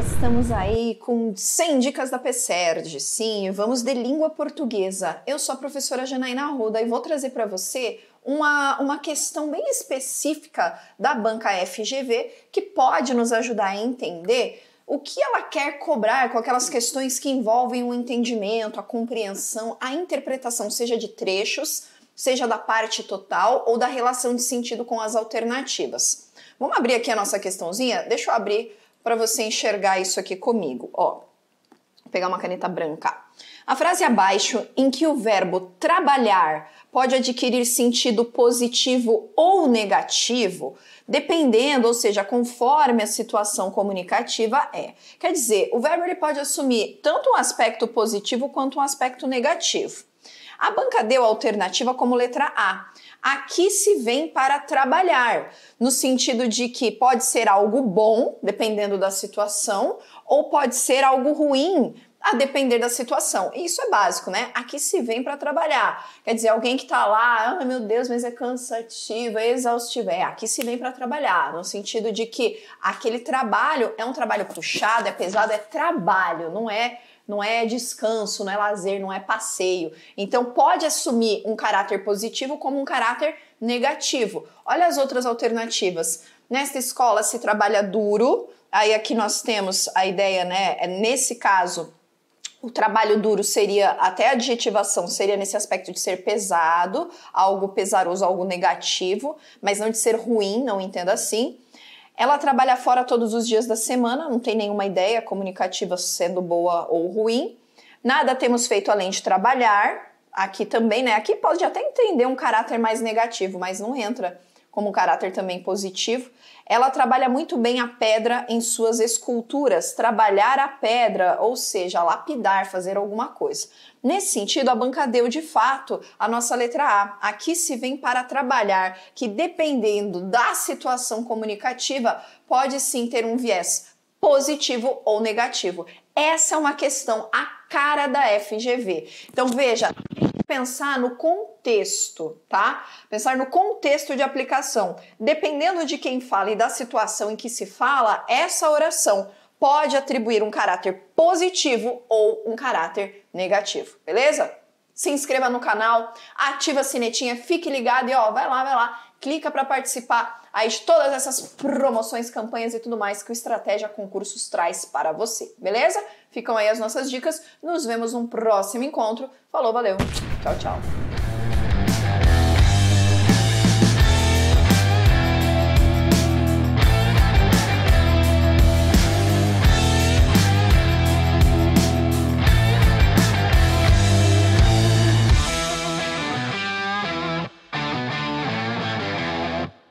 estamos aí com 100 dicas da PCERD. Sim, vamos de língua portuguesa. Eu sou a professora Janaína Ruda e vou trazer para você uma, uma questão bem específica da banca FGV que pode nos ajudar a entender o que ela quer cobrar com aquelas questões que envolvem o entendimento, a compreensão, a interpretação, seja de trechos, seja da parte total ou da relação de sentido com as alternativas. Vamos abrir aqui a nossa questãozinha? Deixa eu abrir para você enxergar isso aqui comigo. Ó, vou pegar uma caneta branca. A frase abaixo, em que o verbo trabalhar pode adquirir sentido positivo ou negativo, dependendo, ou seja, conforme a situação comunicativa é. Quer dizer, o verbo ele pode assumir tanto um aspecto positivo quanto um aspecto negativo. A banca deu a alternativa como letra A. Aqui se vem para trabalhar, no sentido de que pode ser algo bom, dependendo da situação, ou pode ser algo ruim, a depender da situação. E isso é básico, né? Aqui se vem para trabalhar. Quer dizer, alguém que está lá, ah, meu Deus, mas é cansativo, é exaustivo. É, aqui se vem para trabalhar, no sentido de que aquele trabalho é um trabalho puxado, é pesado, é trabalho, não é não é descanso, não é lazer, não é passeio. Então pode assumir um caráter positivo como um caráter negativo. Olha as outras alternativas. Nesta escola se trabalha duro, aí aqui nós temos a ideia, né? É nesse caso, o trabalho duro seria até a adjetivação, seria nesse aspecto de ser pesado, algo pesaroso, algo negativo, mas não de ser ruim, não entenda assim. Ela trabalha fora todos os dias da semana, não tem nenhuma ideia comunicativa sendo boa ou ruim. Nada temos feito além de trabalhar. Aqui também, né? Aqui pode até entender um caráter mais negativo, mas não entra como um caráter também positivo. Ela trabalha muito bem a pedra em suas esculturas, trabalhar a pedra, ou seja, lapidar, fazer alguma coisa. Nesse sentido, a banca deu de fato a nossa letra A. Aqui se vem para trabalhar, que dependendo da situação comunicativa, pode sim ter um viés positivo ou negativo. Essa é uma questão, a cara da FGV. Então veja, pensar no contexto contexto, tá? Pensar no contexto de aplicação. Dependendo de quem fala e da situação em que se fala, essa oração pode atribuir um caráter positivo ou um caráter negativo, beleza? Se inscreva no canal, ativa a sinetinha, fique ligado e ó, vai lá, vai lá, clica para participar aí de todas essas promoções, campanhas e tudo mais que o Estratégia Concursos traz para você, beleza? Ficam aí as nossas dicas, nos vemos num próximo encontro. Falou, valeu, tchau, tchau.